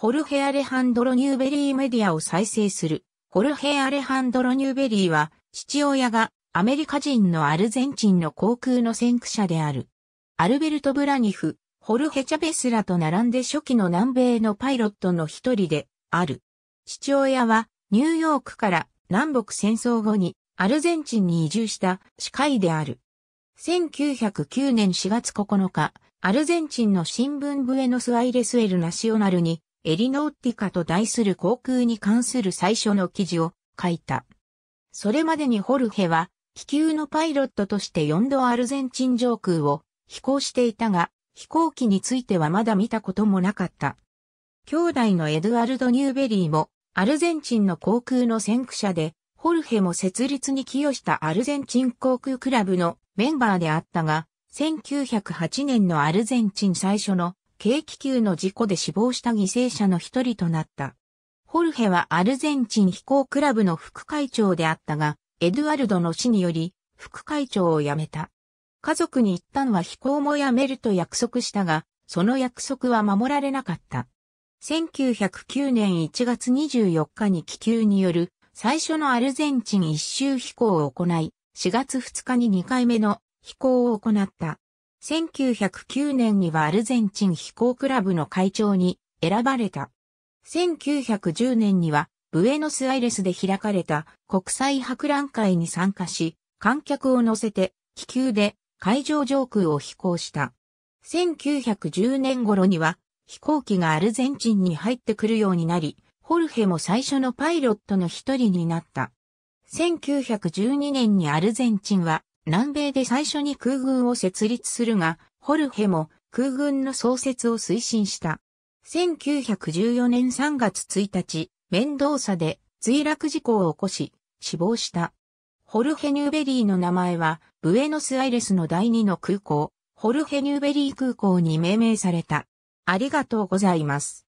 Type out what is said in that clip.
ホルヘ・アレハンドロ・ニューベリーメディアを再生する。ホルヘ・アレハンドロ・ニューベリーは、父親がアメリカ人のアルゼンチンの航空の先駆者である。アルベルト・ブラニフ、ホルヘ・チャベスらと並んで初期の南米のパイロットの一人である。父親はニューヨークから南北戦争後にアルゼンチンに移住した司会である。1909年4月9日、アルゼンチンの新聞ブエノスアイレスエルナシオナルにエリノーティカと題する航空に関する最初の記事を書いた。それまでにホルヘは気球のパイロットとして4度アルゼンチン上空を飛行していたが、飛行機についてはまだ見たこともなかった。兄弟のエドワルド・ニューベリーもアルゼンチンの航空の先駆者で、ホルヘも設立に寄与したアルゼンチン航空クラブのメンバーであったが、1908年のアルゼンチン最初の軽気球の事故で死亡した犠牲者の一人となった。ホルヘはアルゼンチン飛行クラブの副会長であったが、エドゥアルドの死により、副会長を辞めた。家族に一旦は飛行も辞めると約束したが、その約束は守られなかった。1909年1月24日に気球による最初のアルゼンチン一周飛行を行い、4月2日に2回目の飛行を行った。1909年にはアルゼンチン飛行クラブの会長に選ばれた。1910年にはブエノスアイレスで開かれた国際博覧会に参加し、観客を乗せて気球で会場上空を飛行した。1910年頃には飛行機がアルゼンチンに入ってくるようになり、ホルヘも最初のパイロットの一人になった。1912年にアルゼンチンは南米で最初に空軍を設立するが、ホルヘも空軍の創設を推進した。1914年3月1日、メンドーサで墜落事故を起こし、死亡した。ホルヘ・ニューベリーの名前は、ブエノスアイレスの第2の空港、ホルヘ・ニューベリー空港に命名された。ありがとうございます。